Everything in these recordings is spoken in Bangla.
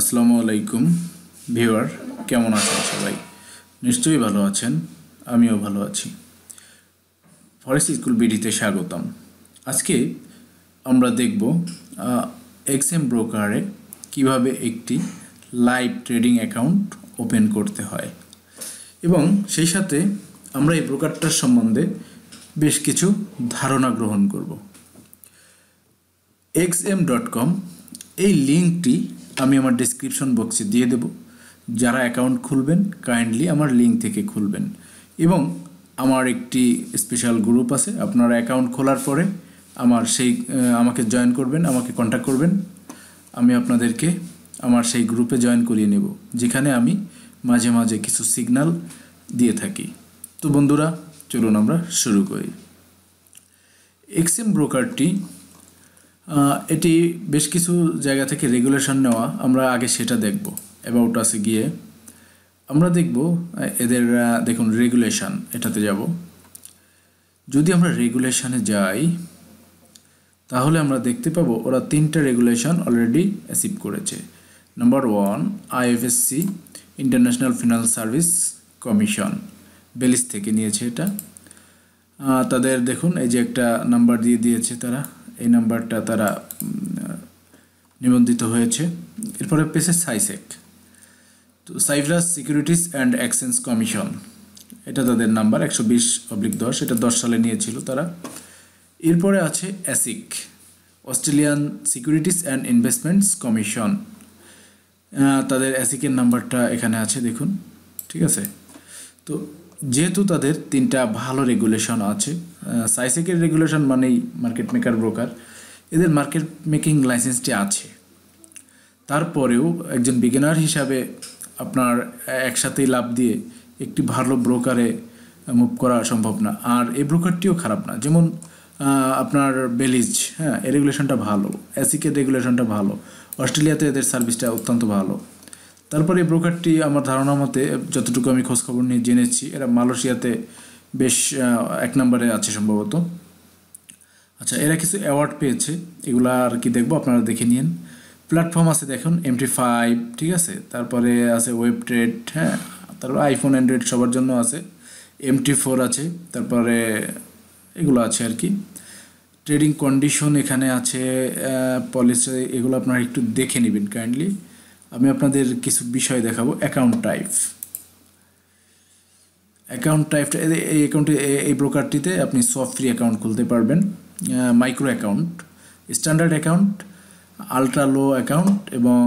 আসসালামু আলাইকুম ভিওয়ার কেমন আছেন সবাই নিশ্চয়ই ভালো আছেন আমিও ভালো আছি ফরেস্ট স্কুল বিডিতে স্বাগতম আজকে আমরা দেখব এক্সএম ব্রোকারে কিভাবে একটি লাইভ ট্রেডিং অ্যাকাউন্ট ওপেন করতে হয় এবং সেই সাথে আমরা এই ব্রোকারটার সম্বন্ধে বেশ কিছু ধারণা গ্রহণ করব এক্স এম ডট কম এই লিঙ্কটি আমি আমার ডিসক্রিপশন বক্সে দিয়ে দেব যারা অ্যাকাউন্ট খুলবেন কাইন্ডলি আমার লিঙ্ক থেকে খুলবেন এবং আমার একটি স্পেশাল গ্রুপ আছে আপনারা অ্যাকাউন্ট খোলার পরে আমার সেই আমাকে জয়েন করবেন আমাকে কন্ট্যাক্ট করবেন আমি আপনাদেরকে আমার সেই গ্রুপে জয়েন করিয়ে নেব যেখানে আমি মাঝে মাঝে কিছু সিগনাল দিয়ে থাকি তো বন্ধুরা চলুন আমরা শুরু করি এক্সএম ব্রোকারটি এটি বেশ কিছু জায়গা থেকে রেগুলেশন নেওয়া আমরা আগে সেটা দেখব অ্যাবাউট আসে গিয়ে আমরা দেখব এদের দেখুন রেগুলেশন এটাতে যাব যদি আমরা রেগুলেশনে যাই তাহলে আমরা দেখতে পাবো ওরা তিনটা রেগুলেশন অলরেডি অ্যাচিভ করেছে number one IFSC international finance service commission Belize থেকে নিয়েছে এটা তাদের দেখুন এই যে একটা নাম্বার দিয়ে দিয়েছে তারা এই নাম্বারটা তারা নিবন্ধিত হয়েছে এরপরে পেয়েছে সাইসেক তো Cyprus securities and exchange commission এটা তাদের নাম্বার একশো বিশ অব্লিক দশ এটা দশ সালে নিয়েছিল তারা এরপরে আছে ASIC Australian securities and investments commission তাদের অ্যাসিকের নাম্বারটা এখানে আছে দেখুন ঠিক আছে তো যেহেতু তাদের তিনটা ভালো রেগুলেশন আছে সাইসেকের রেগুলেশন মানেই মার্কেট মেকার ব্রোকার এদের মার্কেট মেকিং লাইসেন্সটি আছে তারপরেও একজন বিগিনার হিসাবে আপনার একসাথেই লাভ দিয়ে একটি ভালো ব্রোকারে মুভ করা সম্ভব না আর এই ব্রোকারটিও খারাপ না যেমন আপনার বেলিজ হ্যাঁ এ রেগুলেশনটা ভালো অ্যাসিকের রেগুলেশনটা ভালো অস্ট্রেলিয়াতে এদের সার্ভিসটা অত্যন্ত ভালো তারপরে এই ব্রোকারটি আমার ধারণা মতে যতটুকু আমি খোঁজখবর নিয়ে জেনেছি এরা মালয়েশিয়াতে বেশ এক নম্বরে আছে সম্ভবত আচ্ছা এরা কিছু অ্যাওয়ার্ড পেয়েছে এগুলো আর কি দেখবো আপনারা দেখে নিন প্ল্যাটফর্ম আছে দেখুন এমটি ফাইভ ঠিক আছে তারপরে আছে ওয়েব ট্রেড হ্যাঁ তারপর আইফোন অ্যান্ড্রয়েড সবার জন্য আছে এমটি ফোর আছে তারপরে এগুলো আছে আর কি ট্রেডিং কন্ডিশন এখানে আছে পলিসি এগুলো আপনারা একটু দেখে নেবেন কাইন্ডলি আমি আপনাদের কিছু বিষয় দেখাবো অ্যাকাউন্ট টাইপ অ্যাকাউন্ট টাইপটা এই অ্যাকাউন্টে এই ব্রোকারটিতে আপনি সফট ফ্রি অ্যাকাউন্ট খুলতে পারবেন micro account standard account ultra low account এবং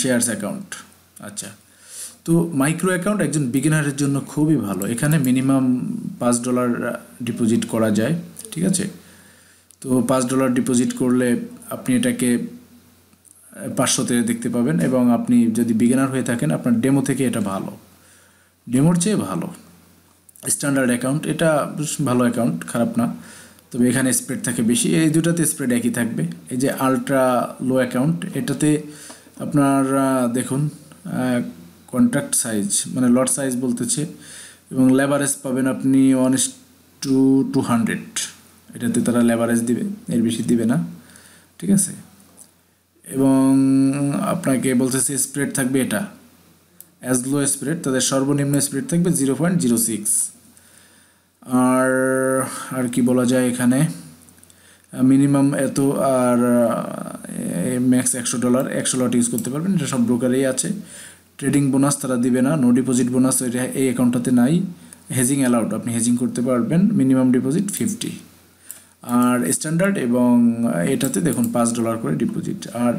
শেয়ারস অ্যাকাউন্ট আচ্ছা তো মাইক্রো অ্যাকাউন্ট একজন বিগিনারের জন্য খুবই ভালো এখানে মিনিমাম পাঁচ ডলার ডিপোজিট করা যায় ঠিক আছে তো পাঁচ ডলার ডিপোজিট করলে আপনি এটাকে পাঁচশোতে দেখতে পাবেন এবং আপনি যদি বিগিনার হয়ে থাকেন আপনার ডেমো থেকে এটা ভালো ডেমোর চেয়ে ভালো স্ট্যান্ডার্ড অ্যাকাউন্ট এটা ভালো অ্যাকাউন্ট খারাপ না তবে এখানে স্প্রেড থাকে বেশি এই দুটাতে স্প্রেড একই থাকবে এই যে আলট্রা লো অ্যাকাউন্ট এটাতে আপনার দেখুন কন্ট্রাক্ট সাইজ মানে লট সাইজ বলতেছে এবং লেবারেজ পাবেন আপনি ওয়ান টু টু হান্ড্রেড এটাতে তারা লেবারেজ দিবে এর বেশি দিবে না ঠিক আছে এবং আপনাকে বলতেছে স্প্রেড থাকবে এটা অ্যাজ লো স্প্রেড তাদের সর্বনিম্ন স্প্রেড থাকবে জিরো পয়েন্ট জিরো সিক্স আর আর কি বলা যায় এখানে মিনিমাম এত আর ম্যাক্স একশো ডলার একশো লট ইউজ করতে পারবেন এটা সব ব্রোকারেই আছে ট্রেডিং বোনাস তারা দিবে না নো ডিপোজিট বোনাস এটা এই অ্যাকাউন্টটাতে নাই হেজিং অ্যালাউড আপনি হেজিং করতে পারবেন মিনিমাম ডিপোজিট ফিফটি আর স্ট্যান্ডার্ড এবং এটাতে দেখুন পাঁচ ডলার করে ডিপোজিট আর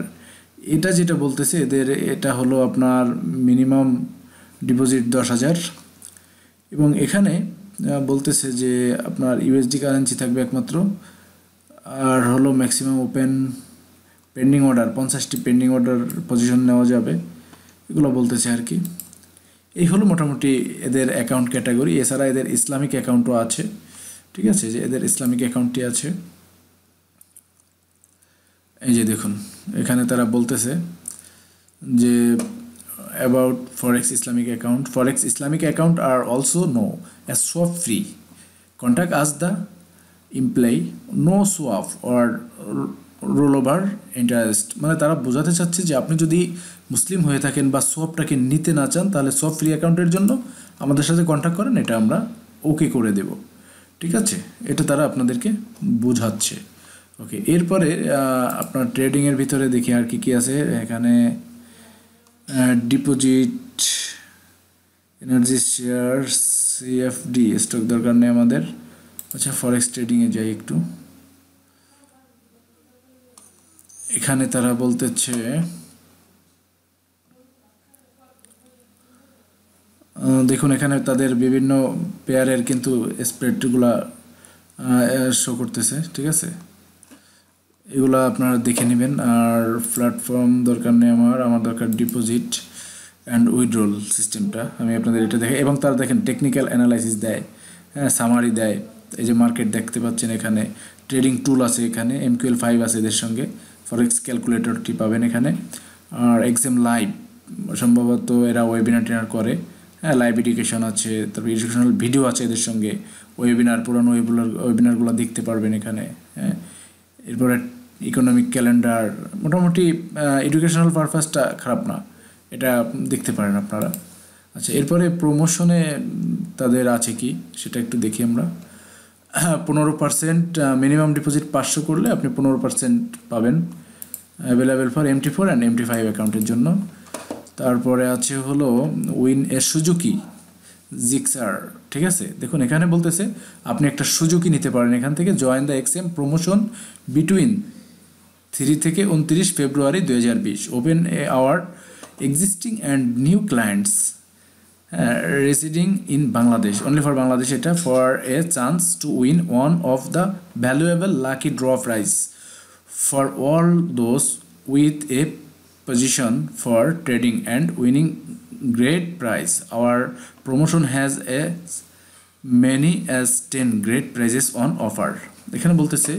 এটা যেটা বলতেছে এদের এটা হলো আপনার মিনিমাম ডিপোজিট দশ হাজার এবং এখানে বলতেছে যে আপনার ইউএসডি কারেন্সি থাকবে একমাত্র আর হলো ম্যাক্সিমাম ওপেন পেন্ডিং অর্ডার পঞ্চাশটি পেন্ডিং অর্ডার পজিশন নেওয়া যাবে এগুলো বলতেছে আর কি এই হলো মোটামুটি এদের অ্যাকাউন্ট ক্যাটাগরি এছাড়া এদের ইসলামিক অ্যাকাউন্টও আছে ঠিক আছে যে এদের ইসলামিক অ্যাকাউন্টটি আছে এই যে দেখুন এখানে তারা বলতেছে যে about forex Islamic account forex Islamic account আর also no a swap free contact us the imply no swap or rollover interest মানে তারা বোঝাতে চাচ্ছে যে আপনি যদি মুসলিম হয়ে থাকেন বা সোয়াপটাকে নিতে না চান তাহলে সোয়াফ ফ্রি অ্যাকাউন্টের জন্য আমাদের সাথে কন্ট্যাক্ট করেন এটা আমরা ওকে করে দেব ঠিক আছে এটা তারা আপনাদেরকে বোঝাচ্ছে ওকে এরপরে আপনার ট্রেডিংয়ের ভিতরে দেখি আর কি কী আছে এখানে deposit energy share CFD stock দরকার নেই আমাদের আচ্ছা ফরেক্স ট্রেডিংয়ে যাই একটু এখানে তারা বলতেছে দেখুন এখানে তাদের বিভিন্ন পেয়ারের কিন্তু স্প্রেডগুলা শো করতেছে ঠিক আছে এগুলো আপনারা দেখে নেবেন আর প্ল্যাটফর্ম দরকার নেই আমার আমার দরকার ডিপোজিট অ্যান্ড উইড্রোল সিস্টেমটা আমি আপনাদের এটা দেখে এবং তারা দেখেন টেকনিক্যাল অ্যানালাইসিস দেয় হ্যাঁ সামারি দেয় এই যে মার্কেট দেখতে পাচ্ছেন এখানে ট্রেডিং টুল আছে এখানে এমকিউএল ফাইভ আছে এদের সঙ্গে ফরেক্স ক্যালকুলেটরটি পাবেন এখানে আর এক্সাম লাইভ সম্ভবত এরা ওয়েবিনার ট্রেনার করে হ্যাঁ লাইভ এডুকেশন আছে তারপর এডুকেশনাল ভিডিও আছে এদের সঙ্গে ওয়েবিনার পুরানো ওয়েবিনার ওয়েবিনারগুলো দেখতে পারবেন এখানে হ্যাঁ এরপরে ইকোনমিক ক্যালেন্ডার মোটামুটি এডুকেশনাল পারপাসটা খারাপ না এটা দেখতে পারেন আপনারা আচ্ছা এরপরে প্রমোশনে তাদের আছে কি সেটা একটু দেখি আমরা পনেরো পার্সেন্ট মিনিমাম ডিপোজিট পাঁচশো করলে আপনি পনেরো পার্সেন্ট পাবেন available for MT four and M T five অ্যাকাউন্টের জন্য তারপরে আছে হলো উইন এ সুজুকি জিক্সার ঠিক আছে দেখুন এখানে বলতেছে আপনি একটা সুজুকি নিতে পারেন এখান থেকে join the XM promotion between three থেকে উনত্রিশ ফেব্রুয়ারি দু হাজার বিশ open a our existing and new clients residing in Bangladesh only for Bangladesh এটা for a chance to win one of the valuable lucky draw prize for all those with a position for trading and winning great prize our promotion has a many as ten great prizes on offer এখানে বলতেছে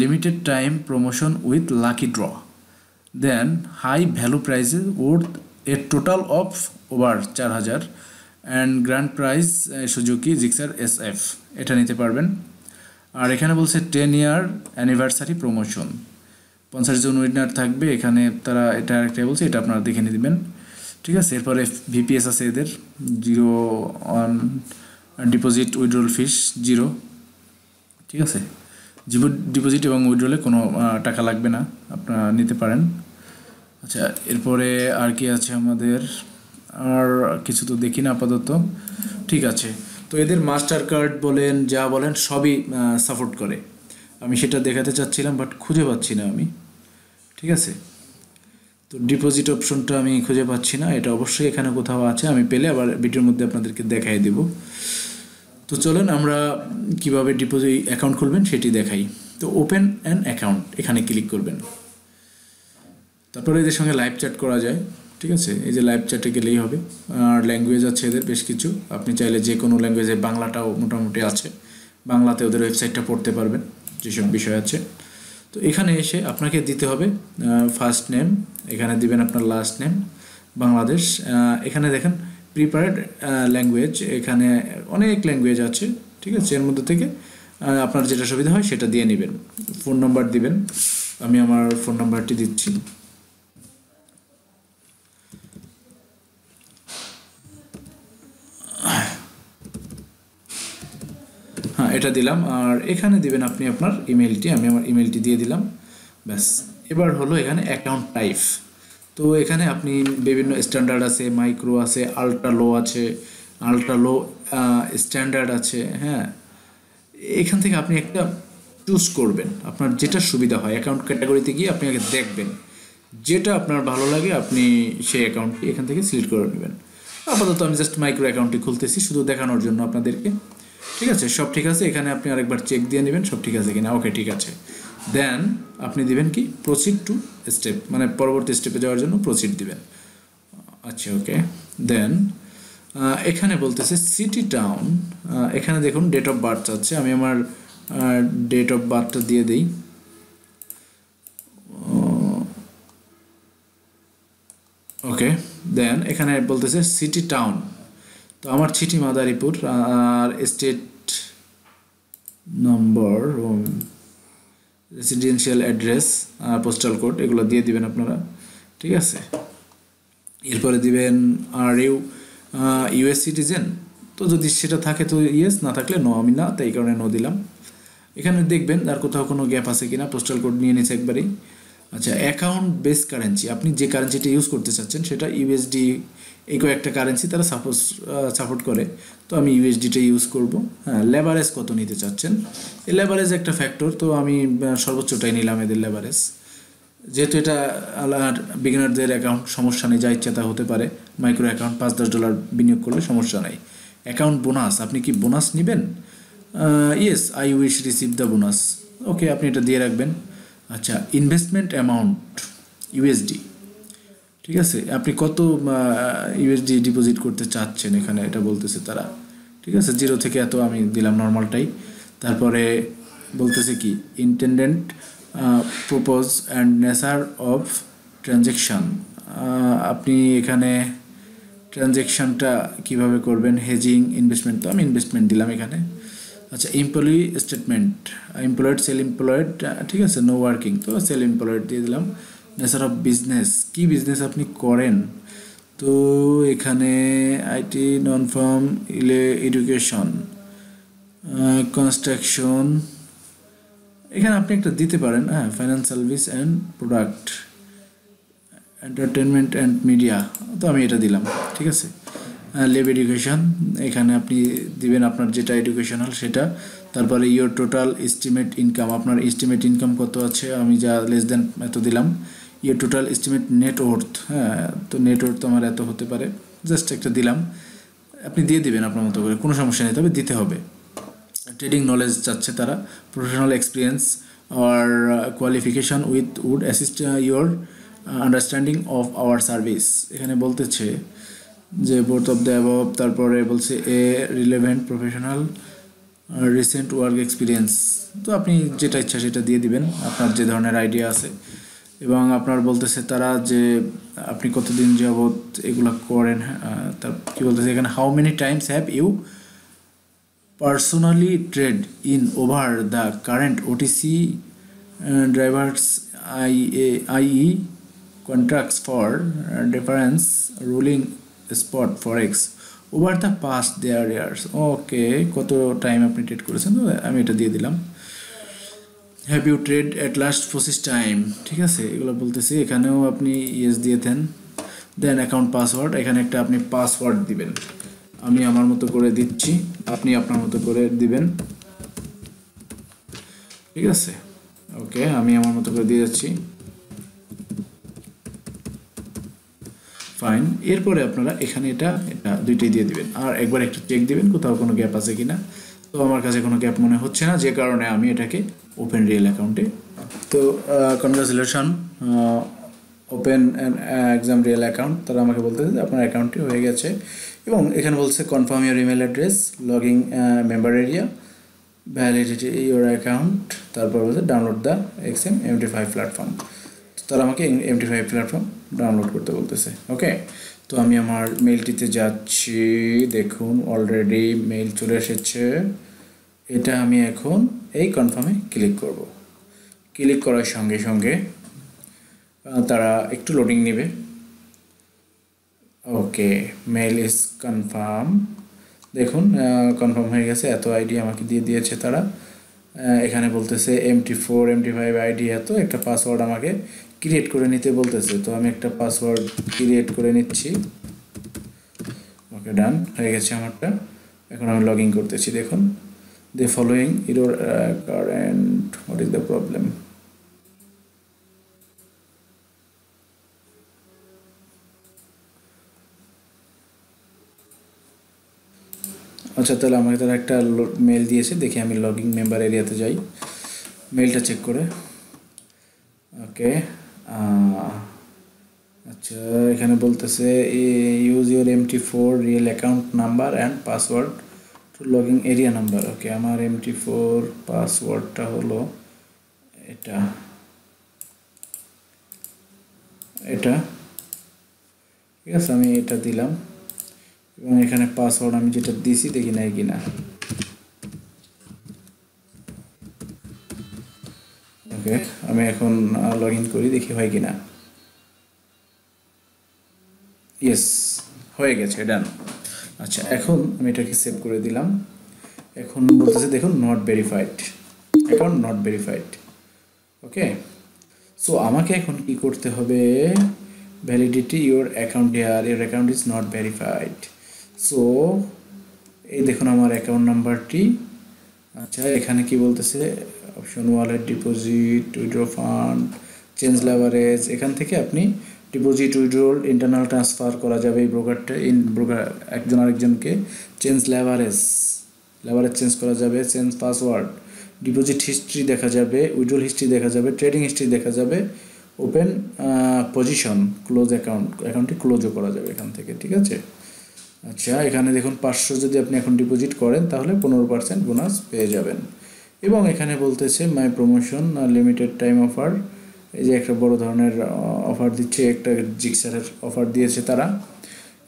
limited time promotion with lucky draw then high value prizes prizes a total of over চার হাজার and grand prize uh, Gixxer S F এটা নিতে পারবেন আর এখানে বলছে টেন ইয়ার অ্যানিভার্সারি প্রমোশন পঞ্চাশ জন উইনার থাকবে এখানে তারা এটা একটা বলছে এটা আপনারা দেখে নিয়ে দেবেন ঠিক আছে এরপরে ভিপিএস আছে এদের zero on deposit withdrawal fees zero ঠিক আছে ডিপোজিট এবং উইড্রোলে কোনো টাকা লাগবে না আপনারা নিতে পারেন আচ্ছা এরপরে আর কি আছে আমাদের আর কিছু তো দেখি না আপাতত ঠিক আছে তো এদের মাস্টার কার্ড বলেন যা বলেন সবই সাপোর্ট করে আমি সেটা দেখাতে চাচ্ছিলাম বাট খুঁজে পাচ্ছি না আমি ঠিক আছে তো ডিপোজিট অপশনটা আমি খুঁজে পাচ্ছি না এটা অবশ্যই এখানে কোথাও আছে আমি পেলে আবার ভিডিওর মধ্যে আপনাদেরকে দেখাই দেবো তো চলুন আমরা কিভাবে ডিপোজিট অ্যাকাউন্ট খুলবেন সেটি দেখাই তো ওপেন অ্যান অ্যাকাউন্ট এখানে ক্লিক করবেন তারপরে এদের সঙ্গে লাইভ চ্যাট করা যায় ঠিক আছে এই যে লাইভ চ্যাটে গেলেই হবে আর ল্যাঙ্গুয়েজ আছে এদের বেশ কিছু আপনি চাইলে যে কোনো ল্যাঙ্গুয়েজে বাংলাটাও মোটামুটি আছে বাংলাতে ওদের ওয়েবসাইটটা পড়তে পারবেন যেসব বিষয় আছে তো এখানে এসে আপনাকে দিতে হবে ফার্স্ট নেম এখানে দিবেন আপনার লাস্ট নেম বাংলাদেশ এখানে দেখেন প্রিপেয়ার্ড ল্যাঙ্গুয়েজ uh, এখানে অনেক ল্যাঙ্গুয়েজ আছে ঠিক আছে এর মধ্যে থেকে আপনার যেটা সুবিধা হয় সেটা দিয়ে নেবেন ফোন নম্বর দিবেন আমি আমার ফোন নম্বরটি দিচ্ছি হ্যাঁ এটা দিলাম আর এখানে দিবেন আপনি আপনার ইমেলটি আমি আমার ইমেলটি দিয়ে দিলাম ব্যাস এবার হলো এখানে অ্যাকাউন্ট টাইপ তো এখানে আপনি বিভিন্ন স্ট্যান্ডার্ড আছে মাইক্রো আছে আলট্রা লো আছে আলট্রা লো স্ট্যান্ডার্ড আছে হ্যাঁ এখান থেকে আপনি একটা চুজ করবেন আপনার যেটা সুবিধা হয় অ্যাকাউন্ট ক্যাটাগরিতে গিয়ে আপনি আগে দেখবেন যেটা আপনার ভালো লাগে আপনি সেই অ্যাকাউন্টটি এখান থেকে সিলেক্ট করে নেবেন আপাতত আমি জাস্ট মাইক্রো অ্যাকাউন্টটি খুলতেছি শুধু দেখানোর জন্য আপনাদেরকে ঠিক আছে সব ঠিক আছে এখানে আপনি আরেকবার চেক দিয়ে নেবেন সব ঠিক আছে কিনা ওকে ঠিক আছে দেন আপনি দিবেন কি প্রসিড টু স্টেপ মানে পরবর্তী স্টেপে যাওয়ার জন্য প্রসিড দিবেন আচ্ছা ওকে দেন এখানে বলতেছে সিটি টাউন এখানে দেখুন ডেট অফ বার্থ আছে আমি আমার ডেট অফ বার্থটা দিয়ে দিই ওকে দেন এখানে বলতেছে সিটি টাউন তো আমার সিটি মাদারীপুর আর state number residential address postal code এগুলো দিয়ে দিবেন আপনারা ঠিক আছে এরপরে দিবেন আর ইউ ইউএস সিটিজেন তো যদি সেটা থাকে তো ইয়েস না থাকলে নো আমি না তাই কারণে নো দিলাম এখানে দেখবেন আর কোথাও কোনো গ্যাপ আছে কিনা পোস্টাল কোড নিয়ে নিচ্ছে একবারেই আচ্ছা অ্যাকাউন্ট বেস কারেন্সি আপনি যে কারেন্সিটা ইউজ করতে চাচ্ছেন সেটা ইউএসডি এই কয়েকটা কারেন্সি তারা সাপোজ সাপোর্ট করে তো আমি ইউএসডিটা ইউজ করব হ্যাঁ লেবারেজ কত নিতে চাচ্ছেন এই লেভারেজ একটা ফ্যাক্টর তো আমি সর্বোচ্চটাই নিলাম এদের লেভারেজ যেহেতু এটা আলার বিগিনারদের অ্যাকাউন্ট সমস্যা নেই যা ইচ্ছা তা হতে পারে মাইক্রো অ্যাকাউন্ট পাঁচ দশ ডলার বিনিয়োগ করলে সমস্যা নেই অ্যাকাউন্ট বোনাস আপনি কি বোনাস নেবেন yes I wish receive the bonus okay আপনি এটা দিয়ে রাখবেন আচ্ছা ইনভেস্টমেন্ট অ্যামাউন্ট ইউএসডি ঠিক আছে আপনি কত ইউএসডি ডিপোজিট করতে চাচ্ছেন এখানে এটা বলতেছে তারা ঠিক আছে জিরো থেকে এত আমি দিলাম নর্মালটাই তারপরে বলতেছে কি intended purpose and nature of transaction আপনি এখানে ট্রানজেকশানটা কিভাবে করবেন হেজিং ইনভেস্টমেন্ট তো আমি ইনভেস্টমেন্ট দিলাম এখানে আচ্ছা employee statement employed self employed ঠিক আছে নো ওয়ার্কিং তো সেল এমপ্লয়েড দিয়ে দিলাম নেচার অফ বিজনেস কী বিজনেস আপনি করেন তো এখানে আইটি নন ফার্ম ইলে এডুকেশন কনস্ট্রাকশন এখানে আপনি একটা দিতে পারেন হ্যাঁ finance service and product entertainment and media তো আমি এটা দিলাম ঠিক আছে লেব এডুকেশন এখানে আপনি দিবেন আপনার যেটা এডুকেশনাল সেটা তারপরে ইয়োর টোটাল এস্টিমেট ইনকাম আপনার এস্টিমেট ইনকাম কত আছে আমি যা লেস দেন এত দিলাম ইয়োর টোটাল এস্টিমেট নেটওয়ার্থ হ্যাঁ তো নেটওয়ার্থ আমার এত হতে পারে জাস্ট একটা দিলাম আপনি দিয়ে দিবেন আপনার মতো করে কোনো সমস্যা নেই তবে দিতে হবে ট্রেডিং নলেজ চাচ্ছে তারা প্রফেশনাল এক্সপিরিয়েন্স আর qualification with would assist your understanding of our service এখানে বলতেছে যে বোর্থ অফ দ্য অ্যাবভ তারপরে বলছে a relevant professional recent work experience তো আপনি যেটা ইচ্ছা সেটা দিয়ে দিবেন আপনার যে ধরনের আইডিয়া আছে এবং আপনার বলতেছে তারা যে আপনি কতদিন যাবৎ এগুলো করেন হ্যাঁ, তার কী বলতেছে এখানে how many times have you personally trade in over the current OTC drivers I E IE contracts for difference ruling spot forex over the past there years okay কত টাইম আপনি ট্রেড করেছেন আমি এটা দিয়ে দিলাম have you trade at last পঁচিশ টাইম ঠিক আছে এগুলো বলতেছি এখানেও আপনি ইয়েস দিয়ে দেন দেন অ্যাকাউন্ট পাসওয়ার্ড এখানে একটা আপনি পাসওয়ার্ড দিবেন আমি আমার মতো করে দিচ্ছি আপনি আপনার মতো করে দিবেন ঠিক আছে ওকে আমি আমার মতো করে দিয়ে যাচ্ছি ফাইন এরপরে আপনারা এখানে এটা এটা দুইটাই দিয়ে দিবেন আর একবার একটু চেক দিবেন কোথাও কোনো গ্যাপ আছে কি না তো আমার কাছে কোনো গ্যাপ মনে হচ্ছে না যে কারণে আমি এটাকে ওপেন রিয়েল অ্যাকাউন্টে তো congratulation open XM real account তারা আমাকে বলতে যে আপনার অ্যাকাউন্টটি হয়ে গেছে এবং এখানে বলছে confirm your email address log in member area validity your account তারপর বলছে download the X M MT five platform তারা আমাকে এমটি ফাইভ প্ল্যাটফর্ম ডাউনলোড করতে বলতেছে ওকে তো আমি আমার মেলটিতে যাচ্ছি দেখুন অলরেডি মেল চলে এসেছে এটা আমি এখন এই কনফার্মে ক্লিক করব ক্লিক করার সঙ্গে সঙ্গে তারা একটু লোডিং নেবে ওকে মেল ইজ কনফার্ম দেখুন কনফার্ম হয়ে গেছে এত আইডি আমাকে দিয়ে দিয়েছে তারা এখানে বলতেছে M T four M T five ID এত একটা পাসওয়ার্ড আমাকে ক্রিয়েট করে নিতে বলতেছে তো আমি একটা পাসওয়ার্ড ক্রিয়েট করে নিচ্ছি ওকে ডান হয়ে গেছে আমারটা এখন আমি লগ ইন করতেছি দেখুন the following error current what is the problem আচ্ছা তাহলে আমাকে তারা একটা মেল দিয়েছে দেখি আমি লগ ইন মেম্বার এরিয়াতে যাই মেলটা চেক করে ওকে আচ্ছা এখানে বলতেছে use your T four real account number and password to login area number okay আমার এম টি ফোর পাসওয়ার্ডটা হলো এটা এটা ঠিক আছে আমি এটা দিলাম এবং এখানে পাসওয়ার্ড আমি যেটা দিছি দেখি নাই কিনা ওকে আমি এখন লগ ইন করি দেখি হয় কি না ইয়েস হয়ে গেছে ডান আচ্ছা এখন আমি এটাকে সেভ করে দিলাম এখন বলতেছে দেখুন not verified account not verified okay so আমাকে এখন কি করতে হবে validity your account year your account is not verified so এই দেখুন আমার অ্যাকাউন্ট নাম্বারটি আচ্ছা এখানে কি বলতেছে option wallet deposit withdraw fund change leverage এখান থেকে আপনি ডিপোজিট উইড্রো ইন্টারনাল ট্রান্সফার করা যাবে এই ব্রোকারটা ইন ব্রোকার একজন আরেকজনকে চেঞ্জ লেভারেজ লেভারেজ চেঞ্জ করা যাবে চেঞ্জ পাসওয়ার্ড ডিপোজিট হিস্ট্রি দেখা যাবে উইড্রো হিস্ট্রি দেখা যাবে ট্রেডিং হিস্ট্রি দেখা যাবে ওপেন পজিশন ক্লোজ অ্যাকাউন্ট অ্যাকাউন্টটি ক্লোজও করা যাবে এখান থেকে ঠিক আছে আচ্ছা এখানে দেখুন পাঁচশো যদি আপনি এখন ডিপোজিট করেন তাহলে পনেরো পার্সেন্ট বোনাস পেয়ে যাবেন এবং এখানে বলতেছে my promotion limited time offer এই যে একটা বড় ধরনের অফার uh, দিচ্ছে একটা জিক্সারের অফার দিয়েছে তারা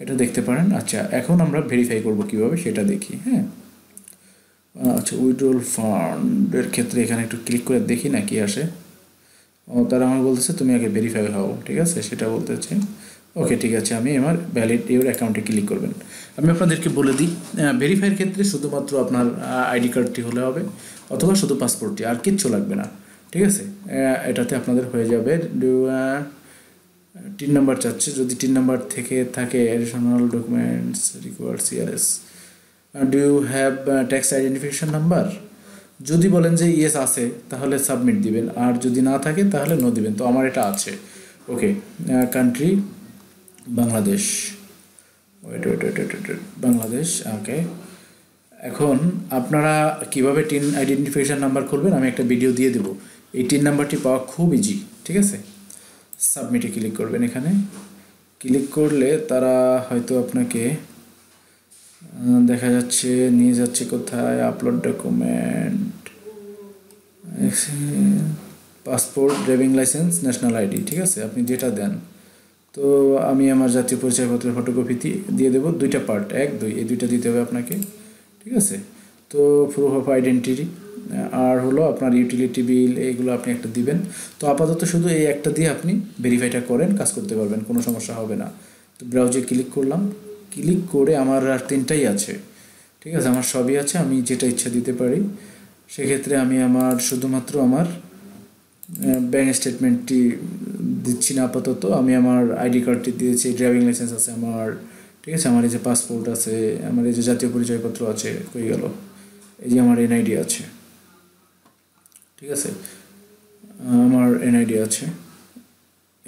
এটা দেখতে পারেন আচ্ছা এখন আমরা ভেরিফাই করব কিভাবে সেটা দেখি হ্যাঁ আচ্ছা উইড্রোল ফান্ডের ক্ষেত্রে এখানে একটু ক্লিক করে দেখি না কি আসে ও তারা আমাকে বলতেছে তুমি আগে ভেরিফাই হও ঠিক আছে সেটা বলতেছে ওকে ঠিক আছে আমি আমার ভ্যালিড ইউর অ্যাকাউন্টে ক্লিক করবেন আমি আপনাদেরকে বলে দিই ভেরিফাইয়ের ক্ষেত্রে শুধুমাত্র আপনার আইডি কার্ডটি হলে হবে অথবা শুধু পাসপোর্টটি আর কিচ্ছু লাগবে না ঠিক আছে এটাতে আপনাদের হয়ে যাবে তিন নাম্বার চাচ্ছে যদি তিন নাম্বার থেকে থাকে additional documents required CRS do you have tax identification number যদি বলেন যে ইয়েস আছে তাহলে সাবমিট দিবেন আর যদি না থাকে তাহলে নো দিবেন তো আমার এটা আছে okay country Bangladesh wait wait wait wait Bangladesh okay এখন আপনারা কিভাবে টিন আইডেন্টিফিকেশান নাম্বার খুলবেন আমি একটা ভিডিও দিয়ে দেবো এই টিন নাম্বারটি পাওয়া খুব ইজি ঠিক আছে সাবমিটে ক্লিক করবেন এখানে ক্লিক করলে তারা হয়তো আপনাকে দেখা যাচ্ছে নিয়ে যাচ্ছে কোথায় upload document passport driving licence national ID ঠিক আছে আপনি যেটা দেন তো আমি আমার জাতীয় পরিচয়পত্রের ফটোকপি দিয়ে দেবো দুইটা পার্ট এক দুই এই দুইটা দিতে হবে আপনাকে ঠিক আছে তো প্রুফ অফ আইডেন্টিটি আর হলো আপনার ইউটিলিটি বিল এইগুলো আপনি একটা দিবেন তো আপাতত শুধু এই একটা দিয়ে আপনি ভেরিফাইটা করেন কাজ করতে পারবেন কোনো সমস্যা হবে না তো ব্রাউজে ক্লিক করলাম ক্লিক করে আমার আর তিনটাই আছে ঠিক আছে আমার সবই আছে আমি যেটা ইচ্ছা দিতে পারি সেক্ষেত্রে আমি আমার শুধুমাত্র আমার ব্যাঙ্ক স্টেটমেন্টটি দিচ্ছি না আপাতত আমি আমার আইডি কার্ডটি দিয়েছি ড্রাইভিং লাইসেন্স আছে আমার ঠিক আছে আমার এই যে পাসপোর্ট আছে আমার এই যে জাতীয় পরিচয়পত্র আছে হয়ে গেল এই যে আমার এনআইডি আছে ঠিক আছে আমার এনআইডি আছে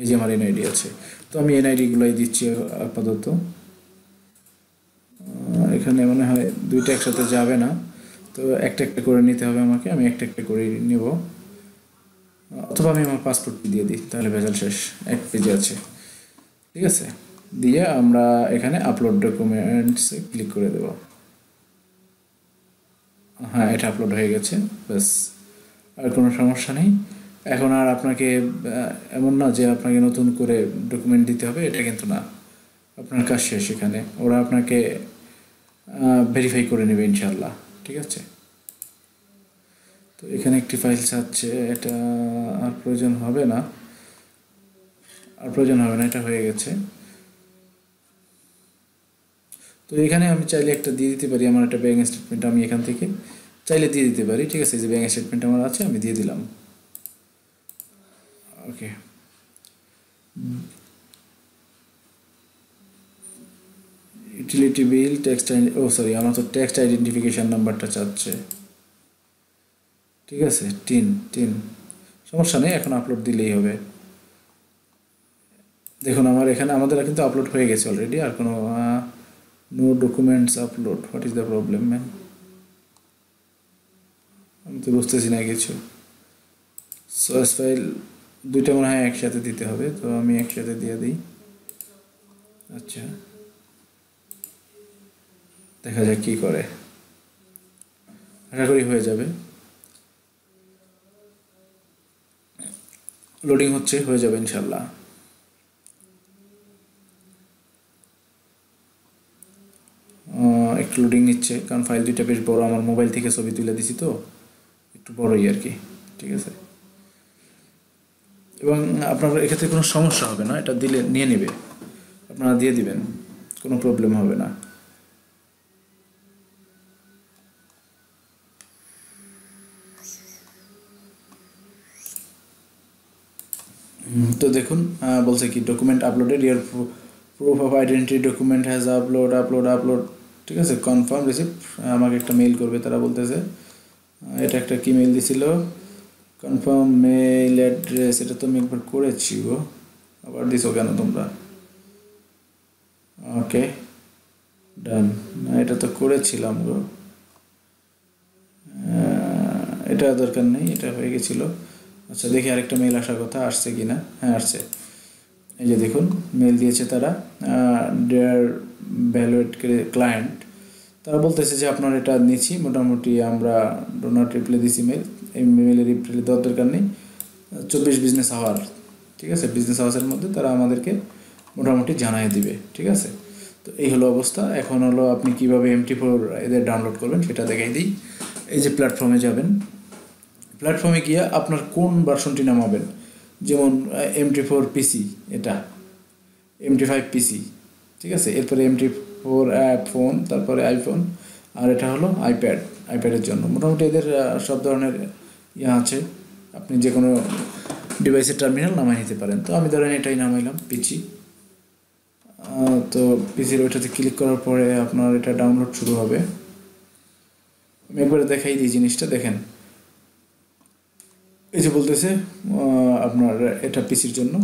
এই যে আমার এনআইডি আছে তো আমি এনআইডিগুলোই দিচ্ছি আপাতত এখানে মনে হয় দুইটা একসাথে যাবে না তো একটা একটা করে নিতে হবে আমাকে আমি একটা একটা করে নেব অথবা আমি আমার পাসপোর্ট দিয়ে দিই তাহলে ভেজাল শেষ এক পেজে আছে ঠিক আছে দিয়ে আমরা এখানে আপলোড ডকুমেন্টস ক্লিক করে দেব হ্যাঁ এটা আপলোড হয়ে গেছে ব্যাস আর কোনো সমস্যা নেই এখন আর আপনাকে এমন না যে আপনাকে নতুন করে ডকুমেন্ট দিতে হবে এটা কিন্তু না আপনার কাজ শেষ এখানে ওরা আপনাকে ভেরিফাই করে নেবে ইনশাল্লাহ ঠিক আছে তো এখানে একটি ফাইল চাচ্ছে এটা আর প্রয়োজন হবে না আর প্রয়োজন হবে না এটা হয়ে গেছে তো এখানে আমি চাইলে একটা দিয়ে দিতে পারি আমার একটা ব্যাঙ্ক স্টেটমেন্ট আমি এখান থেকে চাইলে দিয়ে দিতে পারি ঠিক আছে যে ব্যাঙ্ক স্টেটমেন্ট আমার আছে আমি দিয়ে দিলাম ওকে ইউটিলিটি বিল টেক্সট ও সরি আমার তো টেক্সট আইডেন্টিফিকেশান নাম্বারটা চাচ্ছে ঠিক আছে টিন টিন সমস্যা নেই এখন আপলোড দিলেই হবে দেখুন আমার এখানে আমাদের কিন্তু আপলোড হয়ে গেছে অলরেডি আর কোনো no documents upload what is the problem ma'am আমি তো বুঝতেছি না কিছু সোয়াস ফাইল দুইটা মনে হয় একসাথে দিতে হবে তো আমি একসাথে দিয়ে দিই আচ্ছা দেখা যাক কী করে আশা করি হয়ে যাবে লোডিং হচ্ছে হয়ে যাবে ইনশাল্লাহ একটু লোডিং নিচ্ছে কারণ ফাইল দুইটা বেশ বড় আমার মোবাইল থেকে ছবি তুলে দিছি তো একটু বড়ই আর কি ঠিক আছে এবং আপনার এক্ষেত্রে কোনো সমস্যা হবে না এটা দিলে নিয়ে নেবে আপনারা দিয়ে দিবেন কোনো প্রবলেম হবে না তো দেখুন বলছে কি document uploaded year proof of identity document has upload upload upload ঠিক আছে কনফার্ম রিসিপ্ট আমাকে একটা মেইল করবে তারা বলতেছে এটা একটা কি মেইল দিছিল কনফার্ম মেইল অ্যাড্রেস এটা তো আমি একবার করেছি গো আবার দিছো কেন তোমরা ওকে ডান না এটা তো করেছিলাম গো এটা দরকার নেই এটা হয়ে গেছিলো আচ্ছা দেখি আরেকটা মেল আসার কথা আসছে কি না হ্যাঁ আসছে এই যে দেখুন মেল দিয়েছে তারা ডেয়ার ভ্যালুয়েট ক্লায়েন্ট তারা বলতেছে যে আপনার এটা নিচ্ছি মোটামুটি আমরা ডোনার রিপ্লাই দিছি মেল এই মেলের রিপ্লাই দেওয়ার দরকার নেই চব্বিশ বিজনেস আওয়ার ঠিক আছে বিজনেস আওয়ার্সের মধ্যে তারা আমাদেরকে মোটামুটি জানাই দিবে ঠিক আছে তো এই হলো অবস্থা এখন হলো আপনি কিভাবে এমটি ফোর এদের ডাউনলোড করবেন সেটা দেখাই দিই এই যে প্ল্যাটফর্মে যাবেন প্ল্যাটফর্মে গিয়ে আপনার কোন ভার্সনটি নামাবেন যেমন এমটি ফোর পিসি এটা এম টি ফাইভ পিসি ঠিক আছে এরপরে এমটি ফোর ফোন তারপরে আইফোন আর এটা হলো আইপ্যাড আইপ্যাডের জন্য মোটামুটি এদের সব ধরনের ইয়ে আছে আপনি যে কোনো ডিভাইসের টার্মিনাল নামাই নিতে পারেন তো আমি ধরেন এটাই নামাইলাম পিচি তো পিসির ওইটাতে ক্লিক করার পরে আপনার এটা ডাউনলোড শুরু হবে আমি একবারে দেখাই দিই জিনিসটা দেখেন এই যে বলতেছে আপনার এটা পিসির জন্য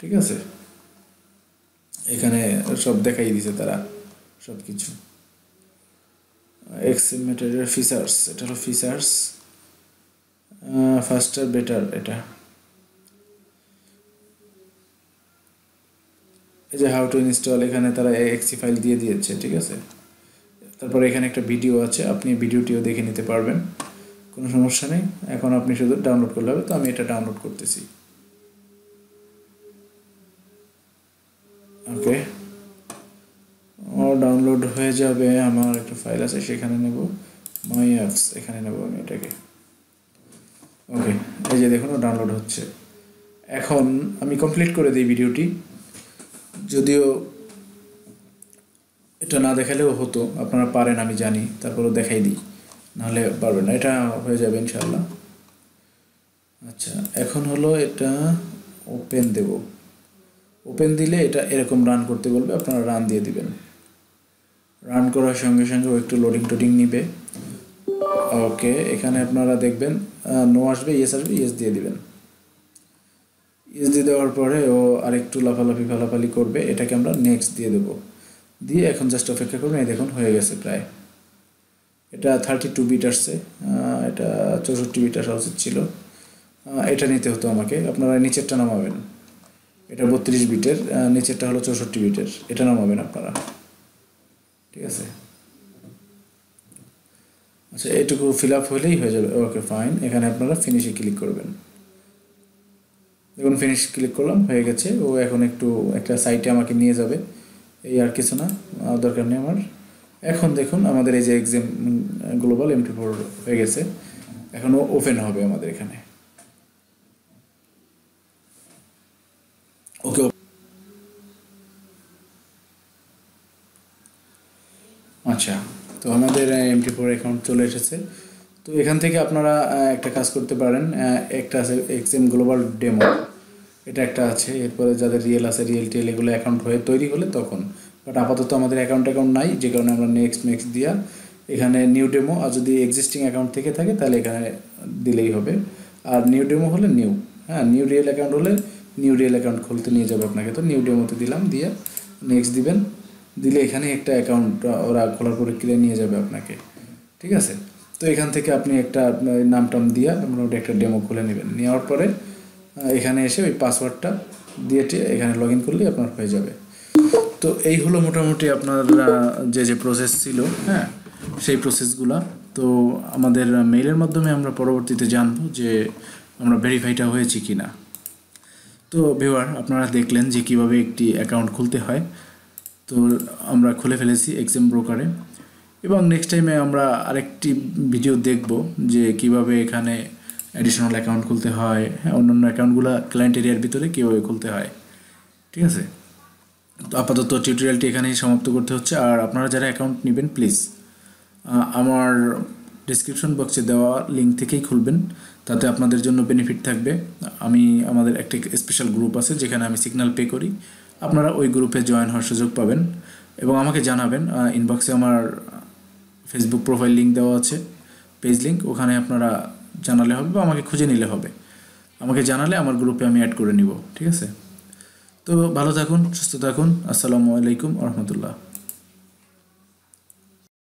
ঠিক আছে এখানে সব দেখাই দিছে তারা সব কিছু এক্স ম্যাটেরিয়াল ফিচার্স এটা হলো ফিচার্স ফাস্টার বেটার এটা এই যে হাউ টু ইনস্টল এখানে তারা এক্সি ফাইল দিয়ে দিয়েছে ঠিক আছে তারপরে এখানে একটা ভিডিও আছে আপনি ভিডিওটিও দেখে নিতে পারবেন কোনো সমস্যা নেই এখন আপনি শুধু ডাউনলোড করলে হবে তো আমি এটা ডাউনলোড করতেছি ওকে ও ডাউনলোড হয়ে যাবে আমার একটা ফাইল আছে সেখানে নেব মাই অ্যাপস এখানে নেব আমি এটাকে ওকে এই যে দেখুন ডাউনলোড হচ্ছে এখন আমি কমপ্লিট করে দিই ভিডিওটি যদিও এটা না দেখালেও হতো আপনারা পারেন আমি জানি তারপরও দেখাই দিই নাহলে পারবেন না এটা হয়ে যাবে ইনশাল্লাহ আচ্ছা এখন হলো এটা ওপেন দেব ওপেন দিলে এটা এরকম রান করতে বলবে আপনারা রান দিয়ে দিবেন রান করার সঙ্গে সঙ্গে ও একটু লোডিং টোডিং নিবে ওকে এখানে আপনারা দেখবেন নো আসবে ইয়েস আসবে ইয়েস দিয়ে দিবেন ইয়েস দিয়ে দেওয়ার পরে ও আর একটু লাফালাফি ফালাফালি করবে এটাকে আমরা নেক্সট দিয়ে দেবো দিয়ে এখন জাস্ট অপেক্ষা করবেন এই দেখুন হয়ে গেছে প্রায় এটা থার্টি টু বিট আসছে এটা চৌষট্টি বিট আসা উচিত ছিল এটা নিতে হতো আমাকে আপনারা নিচেরটা নামাবেন এটা বত্রিশ বিটের নিচেরটা হলো চৌষট্টি বিটের এটা নামাবেন আপনারা ঠিক আছে আচ্ছা এটুকু ফিল আপ হলেই হয়ে যাবে ওকে ফাইন এখানে আপনারা ফিনিশে ক্লিক করবেন দেখুন ফিনিশ ক্লিক করলাম হয়ে গেছে ও এখন একটু একটা সাইটে আমাকে নিয়ে যাবে এই আর কিছু না দরকার নেই আমার এখন দেখুন আমাদের এই যে এক্সাম গ্লোবাল এমটি ফোর হয়ে গেছে এখনও ওপেন হবে আমাদের এখানে আচ্ছা তো আমাদের এম টি ফোর অ্যাকাউন্ট চলে এসেছে তো এখান থেকে আপনারা একটা কাজ করতে পারেন একটা আছে এক্সাম গ্লোবাল ডেমো এটা একটা আছে এরপরে যাদের রিয়েল আছে রিয়েল টিএল এগুলো অ্যাকাউন্ট হয়ে তৈরি হলে তখন বাট আপাতত আমাদের অ্যাকাউন্ট অ্যাকাউন্ট নাই যে কারণে আমরা নেক্সট নেক্সট দিয়া এখানে নিউ ডেমো আর যদি এক্সিস্টিং অ্যাকাউন্ট থেকে থাকে তাহলে এখানে দিলেই হবে আর নিউ ডেমো হলে নিউ হ্যাঁ নিউ রিয়েল অ্যাকাউন্ট হলে নিউ রিয়েল অ্যাকাউন্ট খুলতে নিয়ে যাবে আপনাকে তো নিউ ডেমোতে দিলাম দিয়ে নেক্সট দিবেন দিলে এখানে একটা অ্যাকাউন্ট ওরা খোলার প্রক্রিয়া নিয়ে যাবে আপনাকে ঠিক আছে তো এখান থেকে আপনি একটা নাম টাম দিয়া মোটামুটি একটা ডেমো খুলে নেবেন নেওয়ার পরে এখানে এসে ওই পাসওয়ার্ডটা দিয়ে এখানে লগ ইন করলেই আপনার হয়ে যাবে তো এই হলো মোটামুটি আপনার যে যে প্রসেস ছিল হ্যাঁ সেই প্রসেসগুলো তো আমাদের মেইলের মাধ্যমে আমরা পরবর্তীতে জানবো যে আমরা ভেরিফাইটা হয়েছি কি না তো ভিওয়ার আপনারা দেখলেন যে কিভাবে একটি অ্যাকাউন্ট খুলতে হয় তো আমরা খুলে ফেলেছি এক্সাম ব্রোকারে এবং নেক্সট টাইমে আমরা আরেকটি ভিডিও দেখব যে কিভাবে এখানে অ্যাডিশনাল অ্যাকাউন্ট খুলতে হয় হ্যাঁ অন্যান্য অ্যাকাউন্টগুলো ক্লায়েন্ট এরিয়ার ভিতরে কীভাবে খুলতে হয় ঠিক আছে আপাতত টিউটোরিয়ালটি এখানেই সমাপ্ত করতে হচ্ছে আর আপনারা যারা অ্যাকাউন্ট নেবেন প্লিজ আমার ডিসক্রিপশন বক্সে দেওয়া লিঙ্ক থেকেই খুলবেন তাতে আপনাদের জন্য বেনিফিট থাকবে আমি আমাদের একটি স্পেশাল গ্রুপ আছে যেখানে আমি সিগন্যাল পে করি আপনারা ওই গ্রুপে জয়েন হওয়ার সুযোগ পাবেন এবং আমাকে জানাবেন ইনবক্সে আমার ফেসবুক প্রোফাইল লিঙ্ক দেওয়া আছে পেজ লিঙ্ক ওখানে আপনারা জানালে হবে বা আমাকে খুঁজে নিলে হবে আমাকে জানালে আমার গ্রুপে আমি অ্যাড করে নিব ঠিক আছে তো ভালো থাকুন সুস্থ থাকুন আসসালামু আলাইকুম রহমতুল্লাহ